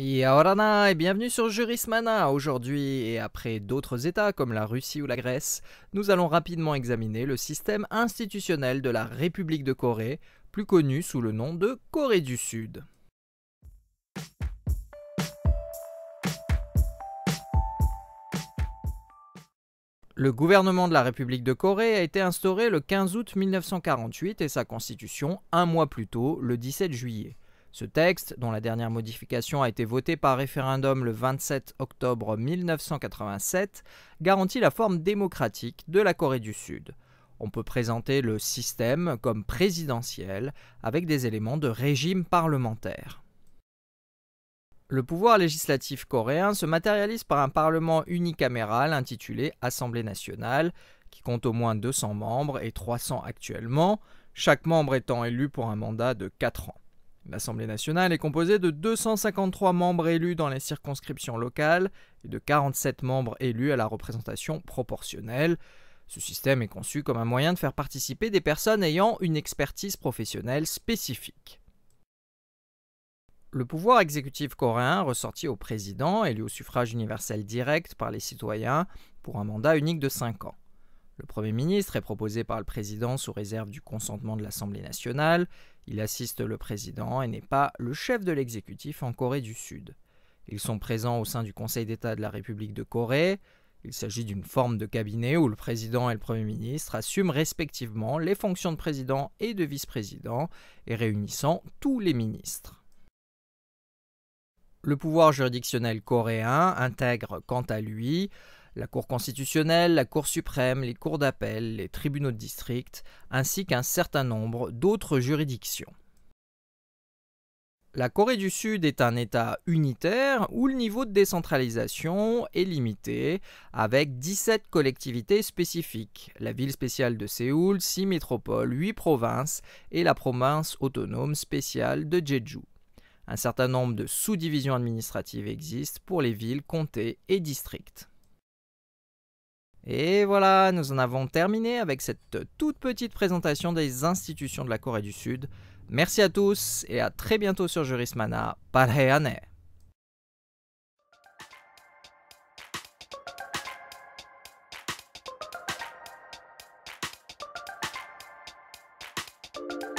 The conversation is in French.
Et et bienvenue sur Jurismana. Aujourd'hui et après d'autres États comme la Russie ou la Grèce, nous allons rapidement examiner le système institutionnel de la République de Corée, plus connu sous le nom de Corée du Sud. Le gouvernement de la République de Corée a été instauré le 15 août 1948 et sa constitution un mois plus tôt, le 17 juillet. Ce texte, dont la dernière modification a été votée par référendum le 27 octobre 1987, garantit la forme démocratique de la Corée du Sud. On peut présenter le système comme présidentiel avec des éléments de régime parlementaire. Le pouvoir législatif coréen se matérialise par un parlement unicaméral intitulé Assemblée nationale, qui compte au moins 200 membres et 300 actuellement, chaque membre étant élu pour un mandat de 4 ans. L'Assemblée nationale est composée de 253 membres élus dans les circonscriptions locales et de 47 membres élus à la représentation proportionnelle. Ce système est conçu comme un moyen de faire participer des personnes ayant une expertise professionnelle spécifique. Le pouvoir exécutif coréen ressortit au président, élu au suffrage universel direct par les citoyens, pour un mandat unique de 5 ans. Le Premier ministre est proposé par le président sous réserve du consentement de l'Assemblée nationale. Il assiste le président et n'est pas le chef de l'exécutif en Corée du Sud. Ils sont présents au sein du Conseil d'État de la République de Corée. Il s'agit d'une forme de cabinet où le président et le Premier ministre assument respectivement les fonctions de président et de vice-président et réunissant tous les ministres. Le pouvoir juridictionnel coréen intègre quant à lui la Cour constitutionnelle, la Cour suprême, les cours d'appel, les tribunaux de district, ainsi qu'un certain nombre d'autres juridictions. La Corée du Sud est un État unitaire où le niveau de décentralisation est limité, avec 17 collectivités spécifiques, la ville spéciale de Séoul, 6 métropoles, 8 provinces et la province autonome spéciale de Jeju. Un certain nombre de sous-divisions administratives existent pour les villes, comtés et districts. Et voilà, nous en avons terminé avec cette toute petite présentation des institutions de la Corée du Sud. Merci à tous et à très bientôt sur Jurismana. Parehane! you